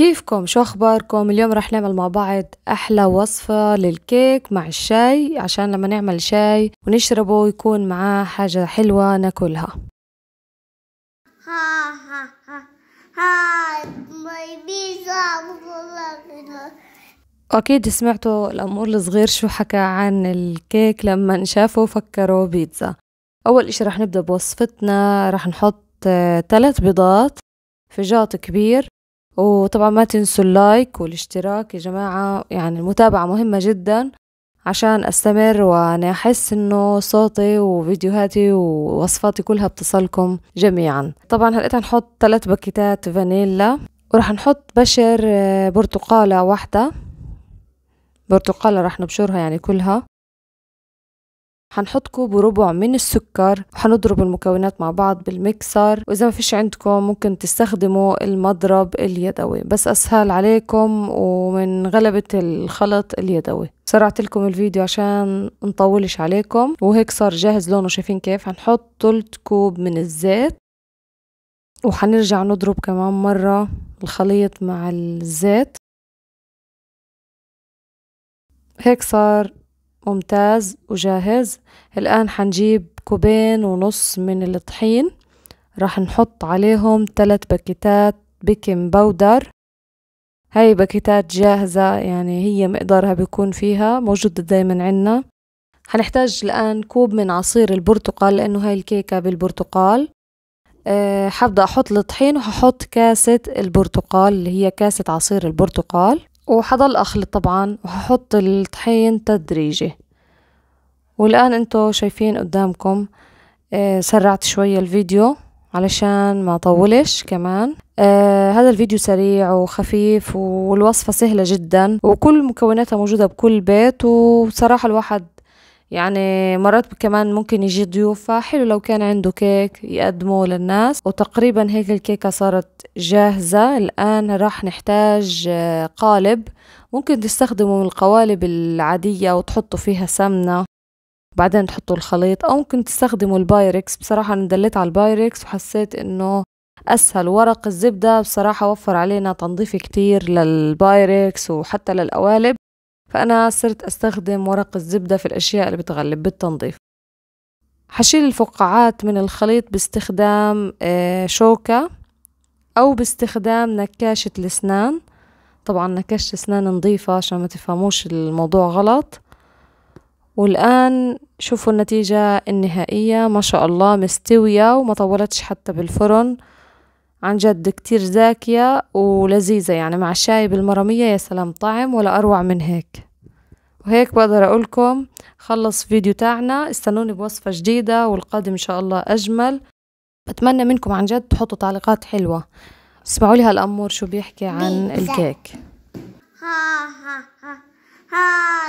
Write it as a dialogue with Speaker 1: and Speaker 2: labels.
Speaker 1: كيفكم شو اخباركم اليوم رح نعمل مع بعض احلى وصفة للكيك مع الشاي عشان لما نعمل شاي ونشربه يكون معاه حاجة حلوة ناكلها أكيد سمعتوا الأمور الصغير شو حكى عن الكيك لما شافوا فكروا بيتزا أول إشي رح نبدأ بوصفتنا رح نحط ثلاث آه، بيضات في جاط كبير وطبعا ما تنسوا اللايك والاشتراك يا جماعة يعني المتابعة مهمة جدا عشان استمر وانا احس انه صوتي وفيديوهاتي ووصفاتي كلها بتصلكم جميعا طبعا هلقيت هنحط ثلاث باكيتات فانيلا وراح نحط بشر برتقالة واحدة برتقالة راح نبشرها يعني كلها حنحط كوب وربع من السكر وحنضرب المكونات مع بعض بالمكسر واذا ما فيش عندكم ممكن تستخدموا المضرب اليدوي بس اسهل عليكم ومن غلبة الخلط اليدوي سرعت لكم الفيديو عشان نطولش عليكم وهيك صار جاهز لونه شايفين كيف هنحط تلت كوب من الزيت وحنرجع نضرب كمان مرة الخليط مع الزيت هيك صار ممتاز وجاهز الآن حنجيب كوبين ونص من الطحين راح نحط عليهم ثلاث باكيتات بيكنج باودر هاي باكيتات جاهزة يعني هي مقدارها بيكون فيها موجودة دايما عنا هنحتاج الآن كوب من عصير البرتقال لأنه هاي الكيكة بالبرتقال أه حبدأ أحط الطحين وححط كاسة البرتقال اللي هي كاسة عصير البرتقال وحضل أخلط طبعا وهحط الطحين تدريجي والآن انتو شايفين قدامكم آه سرعت شوية الفيديو علشان ما طولش كمان آه هذا الفيديو سريع وخفيف والوصفة سهلة جدا وكل مكوناتها موجودة بكل بيت وبصراحة الواحد يعني مرات كمان ممكن يجي ضيوف فحلو لو كان عنده كيك يقدمه للناس وتقريبا هيك الكيكة صارت جاهزة الآن راح نحتاج آه، قالب ممكن تستخدموا من القوالب العادية وتحطوا فيها سمنة بعدين تحطوا الخليط أو ممكن تستخدموا البايركس بصراحة أنا دليت على البايركس وحسيت إنه أسهل ورق الزبدة بصراحة وفر علينا تنظيف كتير للبايركس وحتى للقوالب فأنا صرت أستخدم ورق الزبدة في الأشياء اللي بتغلب بالتنظيف حشيل الفقاعات من الخليط باستخدام آه، شوكة أو باستخدام نكاشة الأسنان طبعا نكاشة أسنان نظيفة عشان ما تفهموش الموضوع غلط والآن شوفوا النتيجة النهائية ما شاء الله مستوية وما طولتش حتى بالفرن عن جد كتير زاكية ولذيذة يعني مع الشاي بالمرامية يا سلام طعم ولا أروع من هيك وهيك بقدر أقولكم خلص فيديو تاعنا استنوني بوصفة جديدة والقادم إن شاء الله أجمل بتمنى منكم عن جد تحطوا تعليقات حلوة اسمعوا لي هالأمور شو بيحكي عن الكيك ها ها ها ها